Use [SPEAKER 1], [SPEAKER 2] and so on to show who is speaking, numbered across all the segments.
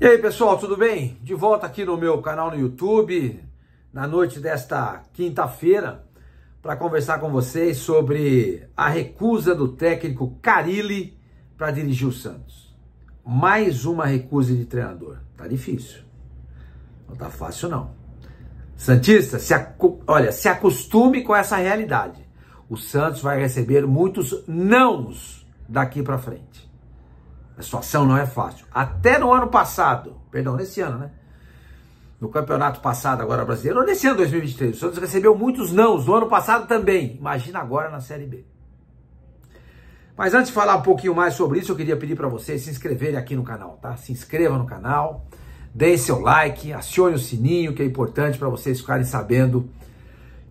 [SPEAKER 1] E aí pessoal, tudo bem? De volta aqui no meu canal no YouTube, na noite desta quinta-feira, para conversar com vocês sobre a recusa do técnico Carilli para dirigir o Santos. Mais uma recusa de treinador. Tá difícil. Não tá fácil não. Santista, se olha, se acostume com essa realidade. O Santos vai receber muitos nãos daqui para frente. A situação não é fácil. Até no ano passado, perdão, nesse ano, né? No campeonato passado, agora brasileiro, ou nesse ano 2023, o Santos recebeu muitos nãos, no ano passado também. Imagina agora na Série B. Mas antes de falar um pouquinho mais sobre isso, eu queria pedir para vocês se inscreverem aqui no canal, tá? Se inscreva no canal, deem seu like, acione o sininho, que é importante para vocês ficarem sabendo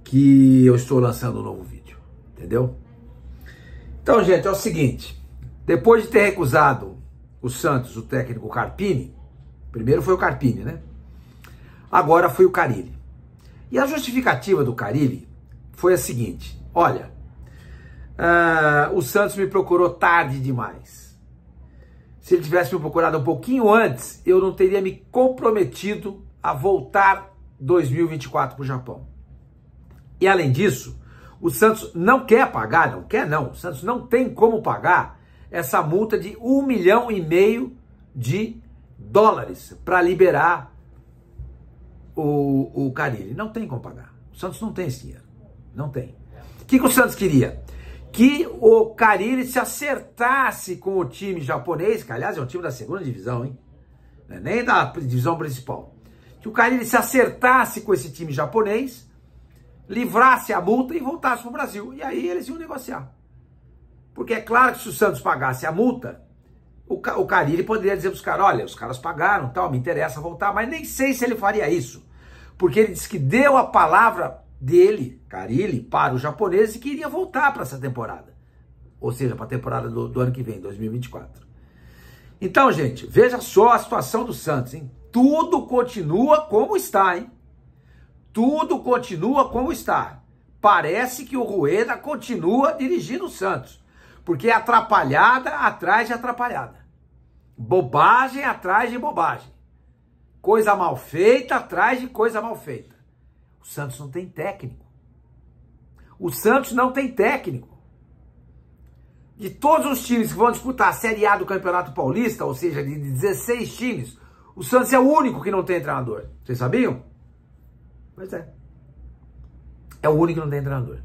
[SPEAKER 1] que eu estou lançando um novo vídeo, entendeu? Então, gente, é o seguinte, depois de ter recusado o Santos, o técnico Carpini, primeiro foi o Carpini, né? Agora foi o Carilli. E a justificativa do Carilli foi a seguinte: olha, uh, o Santos me procurou tarde demais. Se ele tivesse me procurado um pouquinho antes, eu não teria me comprometido a voltar 2024 para o Japão. E além disso, o Santos não quer pagar, não quer não, o Santos não tem como pagar essa multa de um milhão e meio de dólares para liberar o, o Carilli. Não tem como pagar. O Santos não tem esse dinheiro. Não tem. O que, que o Santos queria? Que o Carilli se acertasse com o time japonês, que aliás é um time da segunda divisão, hein? É nem da divisão principal. Que o Carilli se acertasse com esse time japonês, livrasse a multa e voltasse para o Brasil. E aí eles iam negociar. Porque é claro que se o Santos pagasse a multa, o, Carilli poderia dizer para os caras, olha, os caras pagaram, tal, me interessa voltar, mas nem sei se ele faria isso. Porque ele disse que deu a palavra dele, Carilli, para o japonês e que iria voltar para essa temporada. Ou seja, para a temporada do, do ano que vem, 2024. Então, gente, veja só a situação do Santos, hein? Tudo continua como está, hein? Tudo continua como está. Parece que o Rueda continua dirigindo o Santos. Porque atrapalhada atrás de atrapalhada. Bobagem atrás de bobagem. Coisa mal feita atrás de coisa mal feita. O Santos não tem técnico. O Santos não tem técnico. De todos os times que vão disputar a Série A do Campeonato Paulista, ou seja, de 16 times, o Santos é o único que não tem treinador. Vocês sabiam? Pois é. É o único que não tem treinador.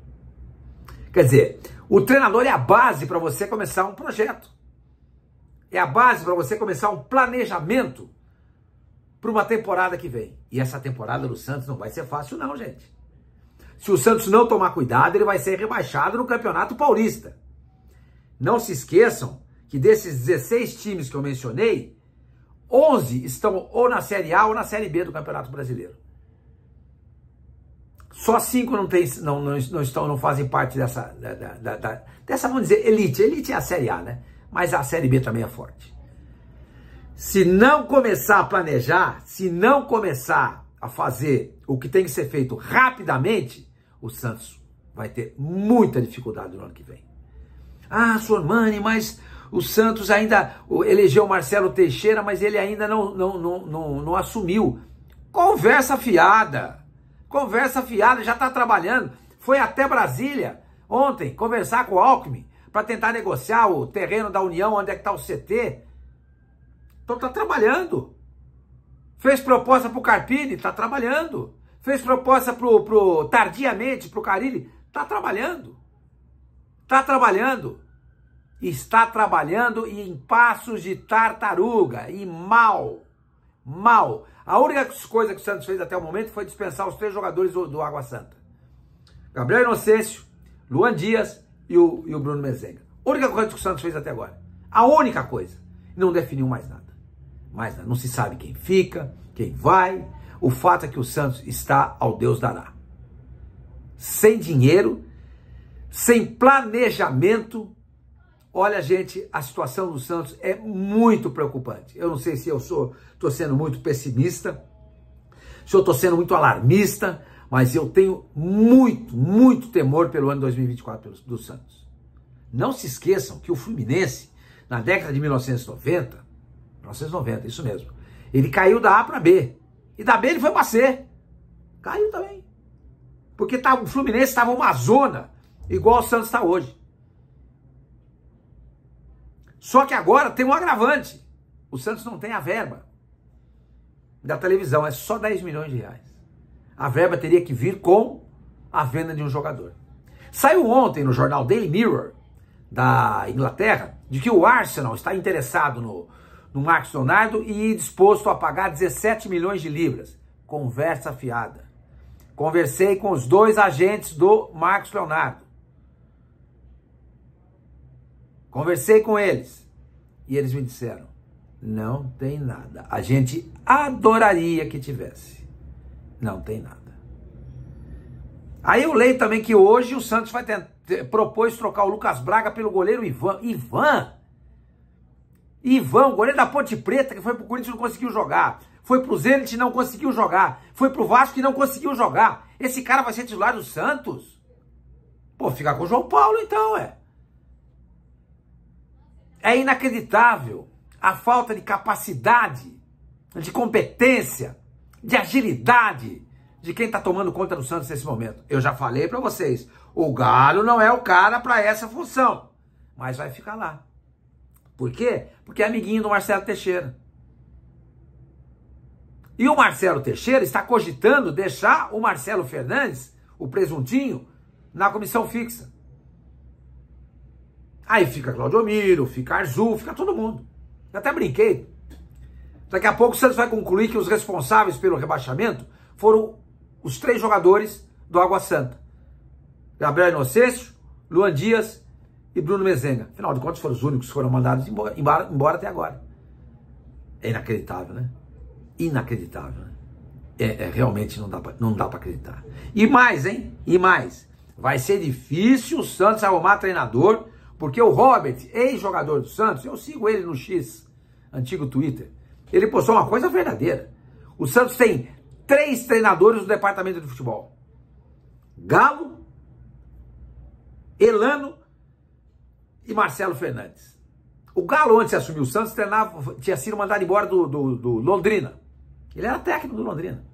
[SPEAKER 1] Quer dizer, o treinador é a base para você começar um projeto. É a base para você começar um planejamento para uma temporada que vem. E essa temporada do Santos não vai ser fácil, não, gente. Se o Santos não tomar cuidado, ele vai ser rebaixado no Campeonato Paulista. Não se esqueçam que desses 16 times que eu mencionei, 11 estão ou na Série A ou na Série B do Campeonato Brasileiro. Só cinco não, tem, não, não, não estão, não fazem parte dessa, da, da, da, dessa, vamos dizer, elite. Elite é a Série A, né? Mas a Série B também é forte. Se não começar a planejar, se não começar a fazer o que tem que ser feito rapidamente, o Santos vai ter muita dificuldade no ano que vem. Ah, Sormani, mas o Santos ainda elegeu Marcelo Teixeira, mas ele ainda não, não, não, não, não assumiu. Conversa fiada. Conversa fiada, já está trabalhando. Foi até Brasília ontem conversar com o Alckmin para tentar negociar o terreno da União, onde é que está o CT. Então está trabalhando. Fez proposta para o Carpini, está trabalhando. Fez proposta pro, pro tardiamente para o Carilli, está tá trabalhando. Está trabalhando. Está trabalhando e em passos de tartaruga e mal mal. A única coisa que o Santos fez até o momento foi dispensar os três jogadores do, do Água Santa. Gabriel Inocêncio, Luan Dias e o, e o Bruno Mezenga. A única coisa que o Santos fez até agora. A única coisa. Não definiu mais nada. Mais nada. Não se sabe quem fica, quem vai. O fato é que o Santos está ao Deus dará. Sem dinheiro, sem planejamento, Olha, gente, a situação do Santos é muito preocupante. Eu não sei se eu sou sendo muito pessimista, se eu estou sendo muito alarmista, mas eu tenho muito, muito temor pelo ano 2024 do Santos. Não se esqueçam que o Fluminense, na década de 1990, 1990, isso mesmo, ele caiu da A para B. E da B ele foi para C. Caiu também. Porque tá, o Fluminense estava uma zona, igual o Santos está hoje. Só que agora tem um agravante. O Santos não tem a verba da televisão, é só 10 milhões de reais. A verba teria que vir com a venda de um jogador. Saiu ontem no jornal Daily Mirror, da Inglaterra, de que o Arsenal está interessado no, no Marcos Leonardo e disposto a pagar 17 milhões de libras. Conversa fiada. Conversei com os dois agentes do Marcos Leonardo. Conversei com eles e eles me disseram: não tem nada. A gente adoraria que tivesse. Não tem nada. Aí eu leio também que hoje o Santos vai tentar, propôs trocar o Lucas Braga pelo goleiro Ivan. Ivan? Ivan, goleiro da Ponte Preta, que foi pro Corinthians e não conseguiu jogar. Foi pro Zenit e não conseguiu jogar. Foi pro Vasco e não conseguiu jogar. Esse cara vai ser titular do Santos? Pô, fica com o João Paulo então, é. É inacreditável a falta de capacidade, de competência, de agilidade de quem está tomando conta do Santos nesse momento. Eu já falei para vocês, o Galo não é o cara para essa função, mas vai ficar lá. Por quê? Porque é amiguinho do Marcelo Teixeira. E o Marcelo Teixeira está cogitando deixar o Marcelo Fernandes, o presuntinho, na comissão fixa. Aí fica Claudio Miro, fica Arzu, fica todo mundo. Eu até brinquei. Daqui a pouco o Santos vai concluir que os responsáveis pelo rebaixamento foram os três jogadores do Água Santa. Gabriel Inocêncio, Luan Dias e Bruno Mezenga. Afinal de contas, foram os únicos que foram mandados embora, embora, embora até agora. É inacreditável, né? Inacreditável, né? É, é, realmente não dá para acreditar. E mais, hein? E mais. Vai ser difícil o Santos arrumar treinador porque o Robert, ex-jogador do Santos, eu sigo ele no X, antigo Twitter, ele postou uma coisa verdadeira. O Santos tem três treinadores do departamento de futebol: Galo, Elano e Marcelo Fernandes. O Galo, antes de assumir o Santos, treinava, tinha sido mandado embora do, do, do Londrina. Ele era técnico do Londrina.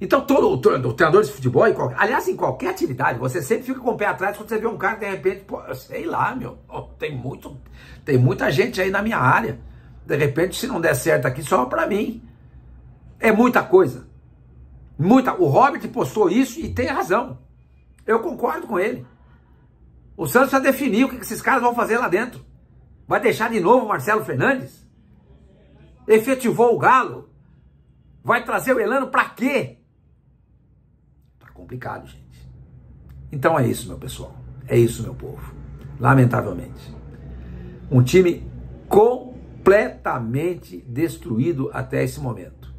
[SPEAKER 1] Então, todo, o treinador de futebol, em qualquer, aliás, em qualquer atividade, você sempre fica com o pé atrás quando você vê um cara que de repente, pô, sei lá, meu, tem, muito, tem muita gente aí na minha área. De repente, se não der certo aqui, só para mim. É muita coisa. Muita. O Robert postou isso e tem razão. Eu concordo com ele. O Santos já definiu o que esses caras vão fazer lá dentro. Vai deixar de novo o Marcelo Fernandes? Efetivou o Galo? Vai trazer o Elano para quê? complicado, gente. Então é isso, meu pessoal. É isso, meu povo. Lamentavelmente. Um time completamente destruído até esse momento.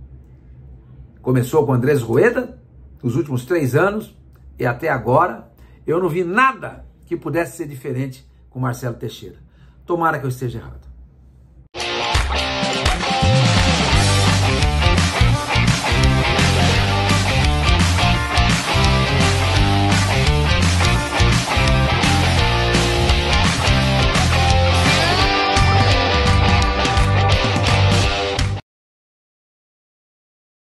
[SPEAKER 1] Começou com Andrés Rueda, nos últimos três anos, e até agora, eu não vi nada que pudesse ser diferente com Marcelo Teixeira. Tomara que eu esteja errado.